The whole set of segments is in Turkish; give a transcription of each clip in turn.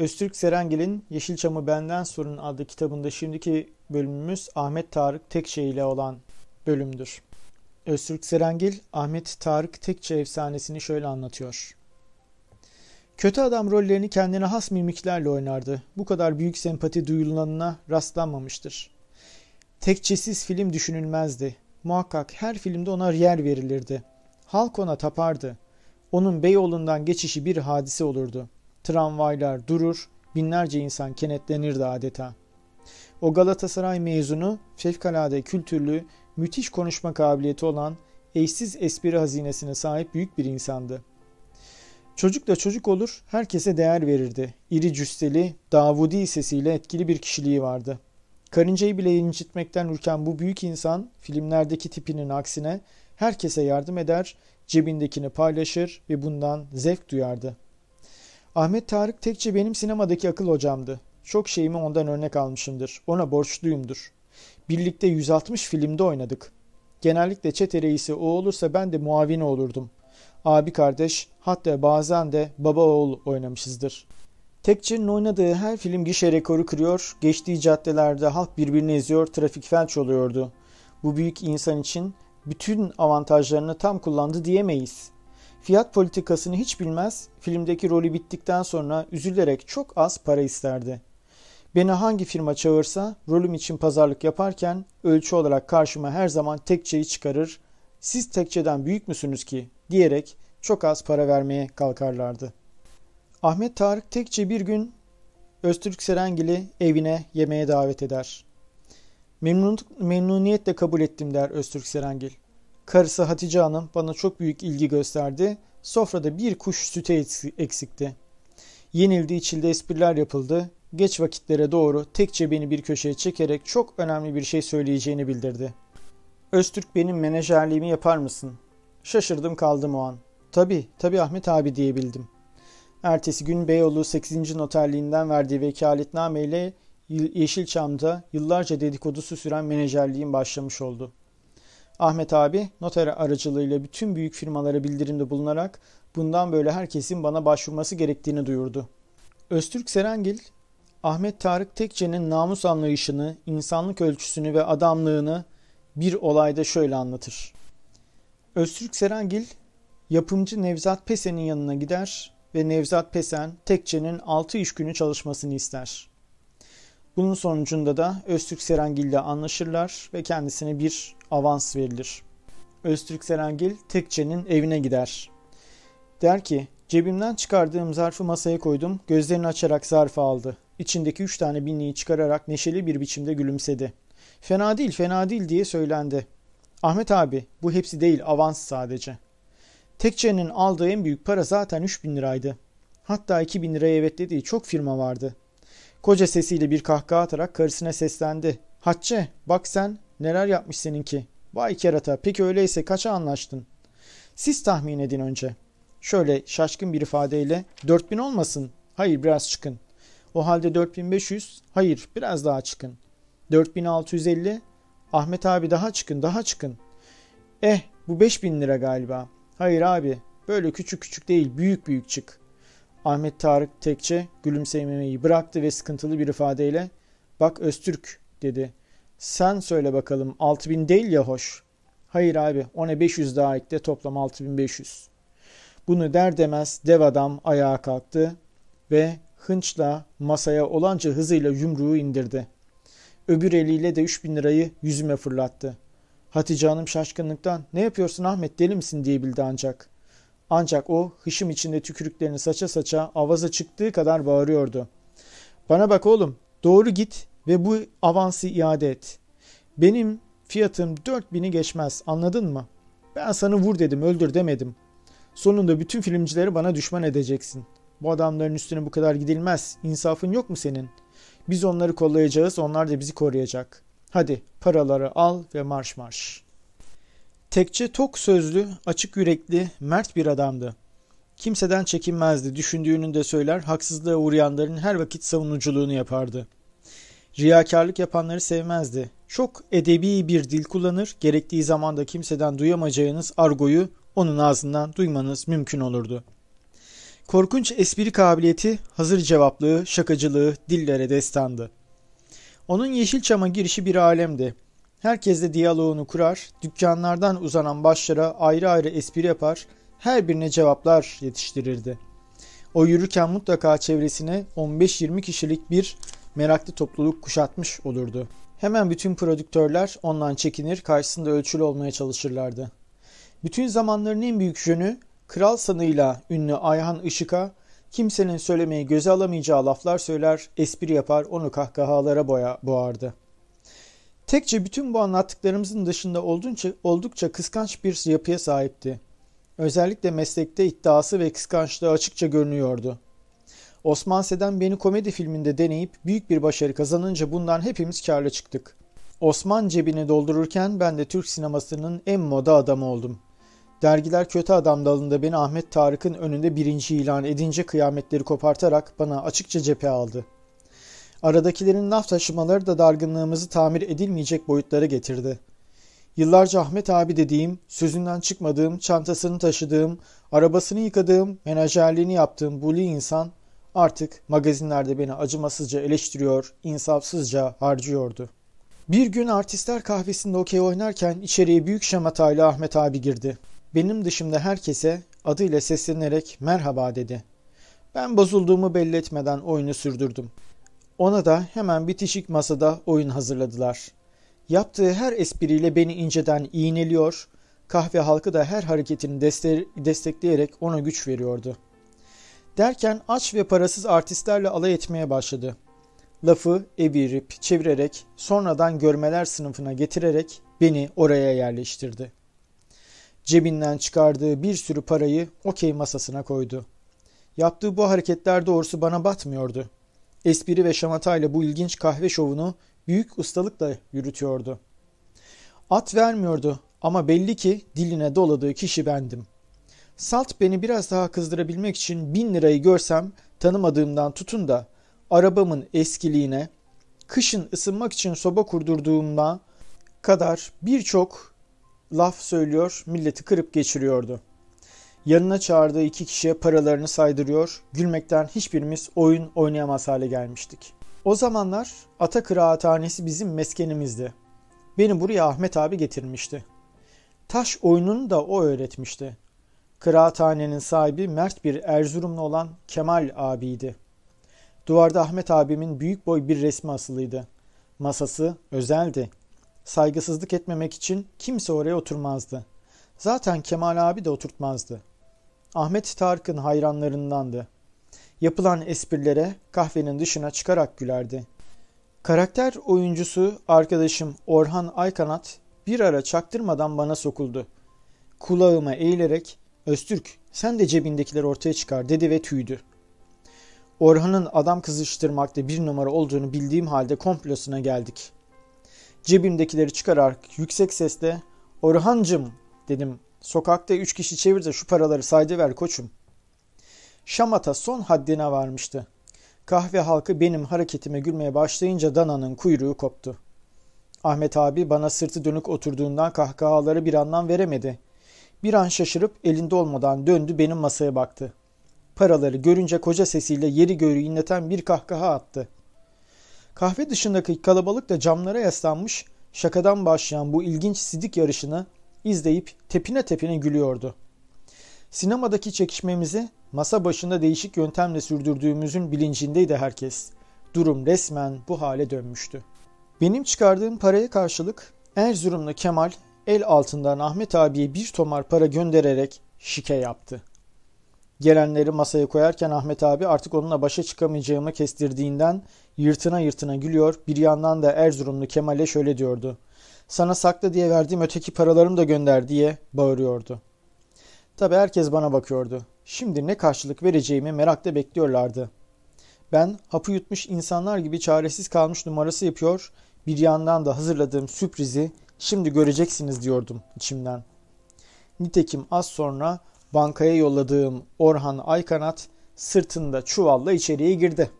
Öztürk Serengil'in Yeşilçam'ı Benden Sorun adlı kitabında şimdiki bölümümüz Ahmet Tarık Tekçe ile olan bölümdür. Öztürk Serengil, Ahmet Tarık Tekçe efsanesini şöyle anlatıyor. Kötü adam rollerini kendine has mimiklerle oynardı. Bu kadar büyük sempati duyulanına rastlanmamıştır. Tekçesiz film düşünülmezdi. Muhakkak her filmde ona yer verilirdi. Halk ona tapardı. Onun Beyoğlu'ndan geçişi bir hadise olurdu.'' Tramvaylar durur, binlerce insan kenetlenirdi adeta. O Galatasaray mezunu, fevkalade kültürlü, müthiş konuşma kabiliyeti olan, eşsiz espri hazinesine sahip büyük bir insandı. Çocuk da çocuk olur, herkese değer verirdi. İri cüsteli, davudi sesiyle etkili bir kişiliği vardı. Karıncayı bile incitmekten ürken bu büyük insan, filmlerdeki tipinin aksine herkese yardım eder, cebindekini paylaşır ve bundan zevk duyardı.'' Ahmet Tarık Tekçi benim sinemadaki akıl hocamdı. Çok şeyimi ondan örnek almışımdır. Ona borçluyumdur. Birlikte 160 filmde oynadık. Genellikle çete reisi o olursa ben de muavini olurdum. Abi kardeş hatta bazen de baba oğul oynamışızdır. Tekçi'nin oynadığı her film gişe rekoru kırıyor, geçtiği caddelerde halk birbirini eziyor, trafik felç oluyordu. Bu büyük insan için bütün avantajlarını tam kullandı diyemeyiz. Fiyat politikasını hiç bilmez, filmdeki rolü bittikten sonra üzülerek çok az para isterdi. Beni hangi firma çağırsa rolüm için pazarlık yaparken ölçü olarak karşıma her zaman tekçeyi çıkarır, siz tekçeden büyük müsünüz ki diyerek çok az para vermeye kalkarlardı. Ahmet Tarık Tekçe bir gün Öztürk Serengil'i evine yemeğe davet eder. Memnun, memnuniyetle kabul ettim der Öztürk Serengil. Karısı Hatice Hanım bana çok büyük ilgi gösterdi. Sofrada bir kuş süte eksikti. Yenildi içildi espriler yapıldı. Geç vakitlere doğru tekçe beni bir köşeye çekerek çok önemli bir şey söyleyeceğini bildirdi. Öztürk benim menajerliğimi yapar mısın? Şaşırdım kaldım o an. Tabi tabi Ahmet abi diyebildim. Ertesi gün Beyoğlu 8. Noterliğinden verdiği vekaletnameyle Yeşilçam'da yıllarca dedikodusu süren menajerliğim başlamış oldu. Ahmet abi noter aracılığıyla bütün büyük firmalara bildirimde bulunarak bundan böyle herkesin bana başvurması gerektiğini duyurdu. Öztürk Serengil, Ahmet Tarık Tekçe'nin namus anlayışını, insanlık ölçüsünü ve adamlığını bir olayda şöyle anlatır. Öztürk Serengil, yapımcı Nevzat Pesen'in yanına gider ve Nevzat Pesen, Tekçe'nin 6 iş günü çalışmasını ister. Bunun sonucunda da Öztürk Serengil ile anlaşırlar ve kendisine bir avans verilir. Öztürk Serengil Tekçe'nin evine gider. Der ki cebimden çıkardığım zarfı masaya koydum gözlerini açarak zarfı aldı. İçindeki üç tane binliği çıkararak neşeli bir biçimde gülümsedi. Fena değil fena değil diye söylendi. Ahmet abi bu hepsi değil avans sadece. Tekçe'nin aldığı en büyük para zaten bin liraydı. Hatta bin liraya evet dediği çok firma vardı. Koca sesiyle bir kahkaha atarak karısına seslendi. Hatçe bak sen Neler yapmış seninki? Vay kerata peki öyleyse kaça anlaştın? Siz tahmin edin önce. Şöyle şaşkın bir ifadeyle 4000 olmasın. Hayır biraz çıkın. O halde 4500. Hayır biraz daha çıkın. 4650. Ahmet abi daha çıkın daha çıkın. Eh bu 5000 lira galiba. Hayır abi böyle küçük küçük değil büyük büyük çık. Ahmet Tarık Tekçe gülümsememeyi bıraktı ve sıkıntılı bir ifadeyle bak Öztürk dedi. Sen söyle bakalım 6000 değil ya hoş. Hayır abi ona 500 daha ekle toplam 6500. Bunu der demez dev adam ayağa kalktı ve hınçla masaya olanca hızıyla yumruğu indirdi. Öbür eliyle de 3000 lirayı yüzüme fırlattı. Hatice Hanım şaşkınlıktan ne yapıyorsun Ahmet deli misin diyebildi ancak. Ancak o hışım içinde tükürüklerini saça saça avaza çıktığı kadar bağırıyordu. Bana bak oğlum doğru git ve bu avansı iade et. Benim fiyatım 4000'i geçmez anladın mı? Ben sana vur dedim öldür demedim. Sonunda bütün filmcileri bana düşman edeceksin. Bu adamların üstüne bu kadar gidilmez. İnsafın yok mu senin? Biz onları kollayacağız onlar da bizi koruyacak. Hadi paraları al ve marş marş. Tekçe tok sözlü, açık yürekli, mert bir adamdı. Kimseden çekinmezdi, düşündüğünü de söyler, haksızlığa uğrayanların her vakit savunuculuğunu yapardı.'' Riyakarlık yapanları sevmezdi. Çok edebi bir dil kullanır, gerektiği zamanda kimseden duyamayacağınız argoyu onun ağzından duymanız mümkün olurdu. Korkunç espri kabiliyeti, hazır cevaplığı, şakacılığı dillere destandı. Onun Yeşilçam'a girişi bir alemdi. Herkesle diyaloğunu kurar, dükkanlardan uzanan başlara ayrı ayrı espri yapar, her birine cevaplar yetiştirirdi. O yürürken mutlaka çevresine 15-20 kişilik bir meraklı topluluk kuşatmış olurdu. Hemen bütün prodüktörler ondan çekinir, karşısında ölçülü olmaya çalışırlardı. Bütün zamanların en büyük jönü kral sanıyla ünlü Ayhan Işık'a kimsenin söylemeyi göze alamayacağı laflar söyler, espri yapar, onu kahkahalara boya, boğardı. Tekçe bütün bu anlattıklarımızın dışında oldukça, oldukça kıskanç bir yapıya sahipti. Özellikle meslekte iddiası ve kıskançlığı açıkça görünüyordu. Osman Seden beni komedi filminde deneyip büyük bir başarı kazanınca bundan hepimiz karlı çıktık. Osman cebini doldururken ben de Türk sinemasının en moda adamı oldum. Dergiler kötü adam dalında beni Ahmet Tarık'ın önünde birinci ilan edince kıyametleri kopartarak bana açıkça cephe aldı. Aradakilerin laf taşımaları da dargınlığımızı tamir edilmeyecek boyutlara getirdi. Yıllarca Ahmet abi dediğim, sözünden çıkmadığım, çantasını taşıdığım, arabasını yıkadığım, menajerliğini yaptığım buli insan artık magazinlerde beni acımasızca eleştiriyor, insafsızca harcıyordu. Bir gün artistler kahvesinde okey oynarken içeriye büyük şamatayla Ahmet abi girdi. Benim dışımda herkese adıyla seslenerek merhaba dedi. Ben bozulduğumu belli etmeden oyunu sürdürdüm. Ona da hemen bitişik masada oyun hazırladılar. Yaptığı her espriyle beni inceden iğneliyor, kahve halkı da her hareketini deste destekleyerek ona güç veriyordu.'' Derken aç ve parasız artistlerle alay etmeye başladı. Lafı evirip çevirerek sonradan görmeler sınıfına getirerek beni oraya yerleştirdi. Cebinden çıkardığı bir sürü parayı okey masasına koydu. Yaptığı bu hareketler doğrusu bana batmıyordu. Espri ve şamatayla bu ilginç kahve şovunu büyük ustalıkla yürütüyordu. At vermiyordu ama belli ki diline doladığı kişi bendim.'' Salt beni biraz daha kızdırabilmek için bin lirayı görsem tanımadığımdan tutun da arabamın eskiliğine, kışın ısınmak için soba kurdurduğumda kadar birçok laf söylüyor, milleti kırıp geçiriyordu. Yanına çağırdığı iki kişiye paralarını saydırıyor, gülmekten hiçbirimiz oyun oynayamaz hale gelmiştik. O zamanlar Ata Kıraathanesi bizim meskenimizdi. Beni buraya Ahmet abi getirmişti. Taş oyununu da o öğretmişti. Kıraathanenin sahibi mert bir Erzurumlu olan Kemal abiydi. Duvarda Ahmet abimin büyük boy bir resmi asılıydı. Masası özeldi. Saygısızlık etmemek için kimse oraya oturmazdı. Zaten Kemal abi de oturtmazdı. Ahmet Tarık'ın hayranlarındandı. Yapılan esprilere kahvenin dışına çıkarak gülerdi. Karakter oyuncusu arkadaşım Orhan Aykanat bir ara çaktırmadan bana sokuldu. Kulağıma eğilerek Öztürk sen de cebindekileri ortaya çıkar dedi ve tüydü. Orhan'ın adam kızıştırmakta bir numara olduğunu bildiğim halde komplosuna geldik. Cebimdekileri çıkararak yüksek sesle Orhancım dedim. Sokakta üç kişi çevir şu paraları ver koçum. Şamata son haddine varmıştı. Kahve halkı benim hareketime gülmeye başlayınca dananın kuyruğu koptu. Ahmet abi bana sırtı dönük oturduğundan kahkahaları bir anlam veremedi. Bir an şaşırıp elinde olmadan döndü benim masaya baktı. Paraları görünce koca sesiyle yeri göğü inleten bir kahkaha attı. Kahve dışındaki kalabalık da camlara yaslanmış, şakadan başlayan bu ilginç sidik yarışını izleyip tepine tepine gülüyordu. Sinemadaki çekişmemizi masa başında değişik yöntemle sürdürdüğümüzün bilincindeydi herkes. Durum resmen bu hale dönmüştü. Benim çıkardığım paraya karşılık Erzurumlu Kemal el altından Ahmet abiye bir tomar para göndererek şike yaptı. Gelenleri masaya koyarken Ahmet abi artık onunla başa çıkamayacağımı kestirdiğinden yırtına yırtına gülüyor. Bir yandan da Erzurumlu Kemal'e şöyle diyordu. Sana sakla diye verdiğim öteki paralarımı da gönder diye bağırıyordu. Tabi herkes bana bakıyordu. Şimdi ne karşılık vereceğimi merakla bekliyorlardı. Ben hapı yutmuş insanlar gibi çaresiz kalmış numarası yapıyor, bir yandan da hazırladığım sürprizi Şimdi göreceksiniz diyordum içimden. Nitekim az sonra bankaya yolladığım Orhan Aykanat sırtında çuvalla içeriye girdi.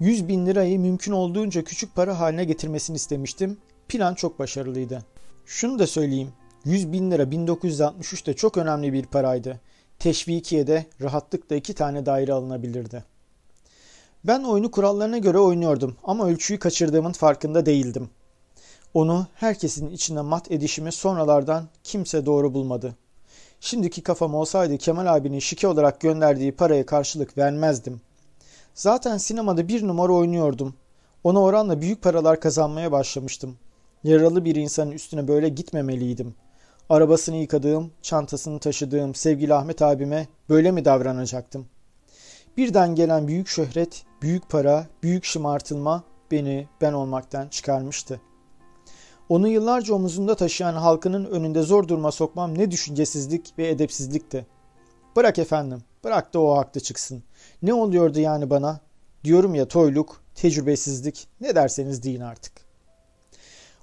100 bin lirayı mümkün olduğunca küçük para haline getirmesini istemiştim. Plan çok başarılıydı. Şunu da söyleyeyim. 100 bin lira 1963'te çok önemli bir paraydı. Teşvikiye rahatlıkla iki tane daire alınabilirdi. Ben oyunu kurallarına göre oynuyordum ama ölçüyü kaçırdığımın farkında değildim. Onu herkesin içine mat edişimi sonralardan kimse doğru bulmadı. Şimdiki kafam olsaydı Kemal abinin şike olarak gönderdiği paraya karşılık vermezdim. Zaten sinemada bir numara oynuyordum. Ona oranla büyük paralar kazanmaya başlamıştım. Yaralı bir insanın üstüne böyle gitmemeliydim. Arabasını yıkadığım, çantasını taşıdığım sevgili Ahmet abime böyle mi davranacaktım? Birden gelen büyük şöhret, büyük para, büyük şımartılma beni ben olmaktan çıkarmıştı.'' Onu yıllarca omuzunda taşıyan halkının önünde zor duruma sokmam ne düşüncesizlik ve edepsizlikti. Bırak efendim, bırak da o haklı çıksın. Ne oluyordu yani bana? Diyorum ya toyluk, tecrübesizlik, ne derseniz deyin artık.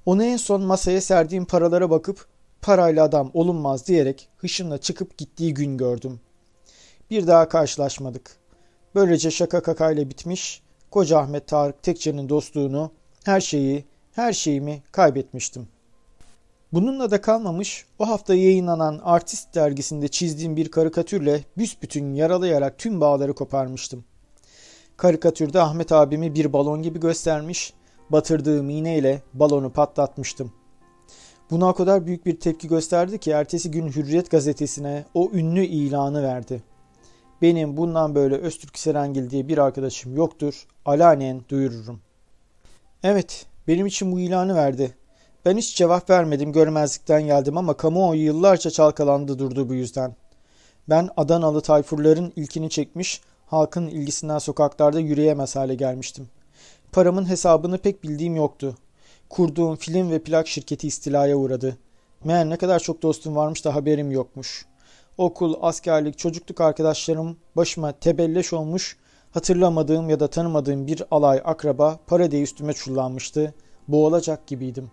Onu en son masaya serdiğim paralara bakıp parayla adam olunmaz diyerek hışımla çıkıp gittiği gün gördüm. Bir daha karşılaşmadık. Böylece şaka kakayla bitmiş, koca Ahmet Tarık Tekçe'nin dostluğunu, her şeyi, her şeyimi kaybetmiştim. Bununla da kalmamış, o hafta yayınlanan Artist dergisinde çizdiğim bir karikatürle büsbütün yaralayarak tüm bağları koparmıştım. Karikatürde Ahmet abimi bir balon gibi göstermiş, batırdığım iğneyle balonu patlatmıştım. Buna o kadar büyük bir tepki gösterdi ki ertesi gün Hürriyet gazetesine o ünlü ilanı verdi. Benim bundan böyle Öztürk Serengil diye bir arkadaşım yoktur, alanen duyururum. Evet, benim için bu ilanı verdi. Ben hiç cevap vermedim görmezlikten geldim ama kamuoyu yıllarca çalkalandı durdu bu yüzden. Ben Adanalı tayfurların ilkini çekmiş, halkın ilgisinden sokaklarda yürüyemez hale gelmiştim. Paramın hesabını pek bildiğim yoktu. Kurduğum film ve plak şirketi istilaya uğradı. Meğer ne kadar çok dostum varmış da haberim yokmuş. Okul, askerlik, çocukluk arkadaşlarım başıma tebelleş olmuş, Hatırlamadığım ya da tanımadığım bir alay akraba para paradiye üstüme çullanmıştı. Boğulacak gibiydim.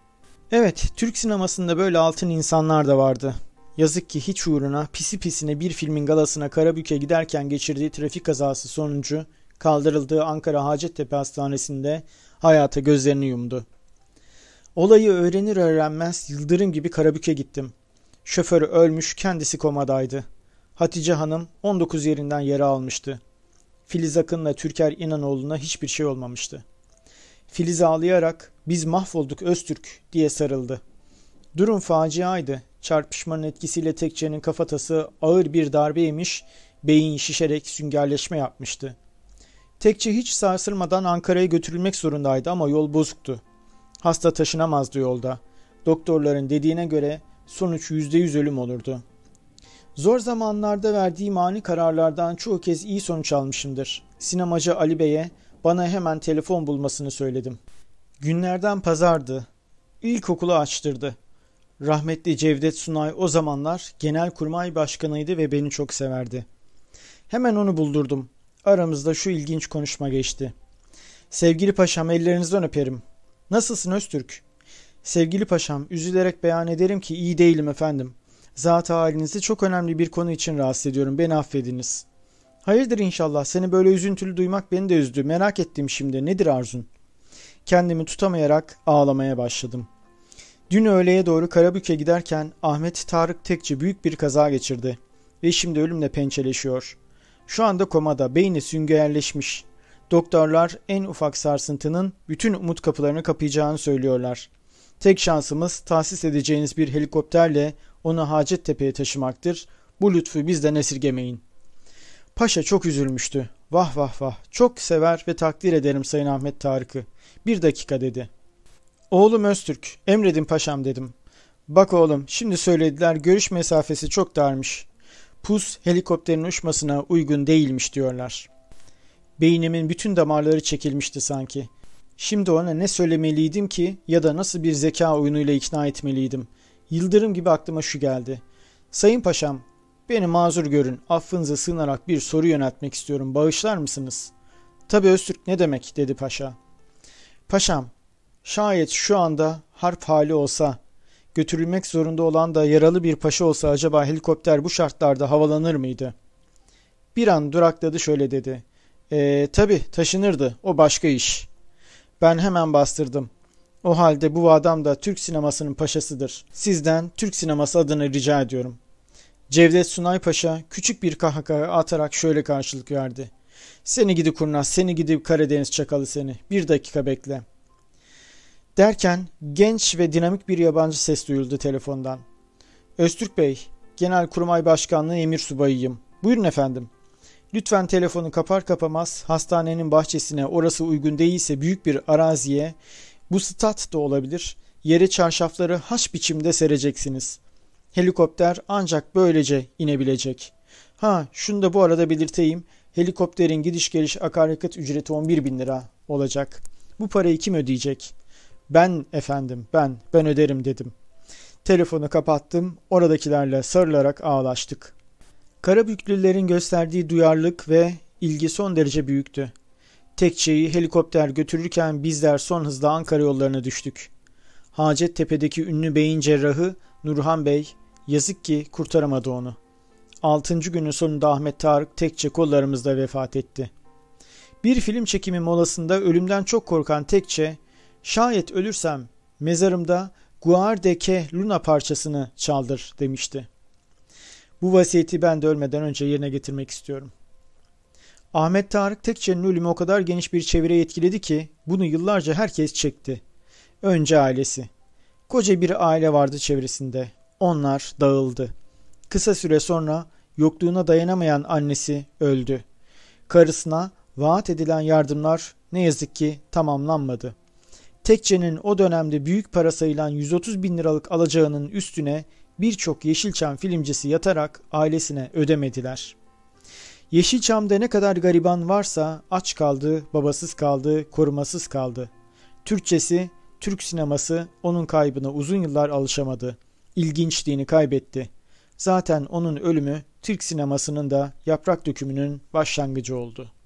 Evet, Türk sinemasında böyle altın insanlar da vardı. Yazık ki hiç uğruna pisi pisine bir filmin galasına Karabük'e giderken geçirdiği trafik kazası sonucu kaldırıldığı Ankara Hacettepe Hastanesi'nde hayata gözlerini yumdu. Olayı öğrenir öğrenmez yıldırım gibi Karabük'e gittim. Şoförü ölmüş kendisi komadaydı. Hatice Hanım 19 yerinden yere almıştı. Filiz Akın'la Türker İnanoğlu'na hiçbir şey olmamıştı. Filiz ağlayarak biz mahvolduk Öztürk diye sarıldı. Durum faciaydı. Çarpışmanın etkisiyle tekçenin kafatası ağır bir darbeymiş, beyin şişerek süngerleşme yapmıştı. Tekçe hiç sarsılmadan Ankara'ya götürülmek zorundaydı ama yol bozuktu. Hasta taşınamazdı yolda. Doktorların dediğine göre sonuç %100 ölüm olurdu.'' Zor zamanlarda verdiğim ani kararlardan çoğu kez iyi sonuç almışımdır. Sinemacı Ali Bey'e bana hemen telefon bulmasını söyledim. Günlerden pazardı. İlkokulu açtırdı. Rahmetli Cevdet Sunay o zamanlar genelkurmay başkanıydı ve beni çok severdi. Hemen onu buldurdum. Aramızda şu ilginç konuşma geçti. Sevgili paşam ellerinizden öperim. Nasılsın Öztürk? Sevgili paşam üzülerek beyan ederim ki iyi değilim efendim. Zat halinizi çok önemli bir konu için rahatsız ediyorum. Beni affediniz. Hayırdır inşallah. Seni böyle üzüntülü duymak beni de üzdü. Merak ettim şimdi. Nedir arzun? Kendimi tutamayarak ağlamaya başladım. Dün öğleye doğru Karabük'e giderken Ahmet Tarık Tekçi büyük bir kaza geçirdi ve şimdi ölümle pençeleşiyor. Şu anda komada, beyni süngerleşmiş. Doktorlar en ufak sarsıntının bütün umut kapılarını kapayacağını söylüyorlar. Tek şansımız tahsis edeceğiniz bir helikopterle onu Hacettepe'ye taşımaktır. Bu lütfu bizden esirgemeyin. Paşa çok üzülmüştü. Vah vah vah. Çok sever ve takdir ederim Sayın Ahmet Tarık'ı. Bir dakika dedi. Oğlum Öztürk, emredin paşam dedim. Bak oğlum, şimdi söylediler görüş mesafesi çok darmış. Pus helikopterin uçmasına uygun değilmiş diyorlar. Beynimin bütün damarları çekilmişti sanki. Şimdi ona ne söylemeliydim ki ya da nasıl bir zeka oyunuyla ikna etmeliydim. Yıldırım gibi aklıma şu geldi. Sayın Paşam, beni mazur görün, affınıza sığınarak bir soru yöneltmek istiyorum, bağışlar mısınız? Tabi Öztürk ne demek, dedi paşa. Paşam, şayet şu anda harp hali olsa, götürülmek zorunda olan da yaralı bir paşa olsa acaba helikopter bu şartlarda havalanır mıydı? Bir an durakladı şöyle dedi. E, ee, tabi taşınırdı, o başka iş. Ben hemen bastırdım. O halde bu adam da Türk sinemasının paşasıdır. Sizden Türk sineması adını rica ediyorum. Cevdet Sunay Paşa küçük bir kahkaha atarak şöyle karşılık verdi. Seni gidi kurnaz, seni gidi Karadeniz çakalı seni. Bir dakika bekle. Derken genç ve dinamik bir yabancı ses duyuldu telefondan. Öztürk Bey, Genelkurmay Başkanlığı Emir Subayıyım. Buyurun efendim. Lütfen telefonu kapar kapamaz hastanenin bahçesine orası uygun değilse büyük bir araziye bu stat da olabilir. Yere çarşafları haş biçimde sereceksiniz. Helikopter ancak böylece inebilecek. Ha şunu da bu arada belirteyim. Helikopterin gidiş geliş akaryakıt ücreti 11 bin lira olacak. Bu parayı kim ödeyecek? Ben efendim ben ben öderim dedim. Telefonu kapattım. Oradakilerle sarılarak ağlaştık. Karabüklülerin gösterdiği duyarlılık ve ilgi son derece büyüktü. Tekçeyi helikopter götürürken bizler son hızla Ankara yollarına düştük. Hacettepe'deki ünlü beyin cerrahı Nurhan Bey yazık ki kurtaramadı onu. Altıncı günün sonunda Ahmet Tarık Tekçe kollarımızda vefat etti. Bir film çekimi molasında ölümden çok korkan Tekçe, şayet ölürsem mezarımda Guardeke Luna parçasını çaldır demişti. Bu vasiyeti ben de ölmeden önce yerine getirmek istiyorum. Ahmet Tarık Tekçe'nin ölümü o kadar geniş bir çevire etkiledi ki bunu yıllarca herkes çekti. Önce ailesi. Koca bir aile vardı çevresinde. Onlar dağıldı. Kısa süre sonra yokluğuna dayanamayan annesi öldü. Karısına vaat edilen yardımlar ne yazık ki tamamlanmadı. Tekçe'nin o dönemde büyük para sayılan 130 bin liralık alacağının üstüne birçok Yeşilçam filmcisi yatarak ailesine ödemediler. Yeşilçam'da ne kadar gariban varsa aç kaldı, babasız kaldı, korumasız kaldı. Türkçesi, Türk sineması onun kaybına uzun yıllar alışamadı. İlginçliğini kaybetti. Zaten onun ölümü Türk sinemasının da yaprak dökümünün başlangıcı oldu.''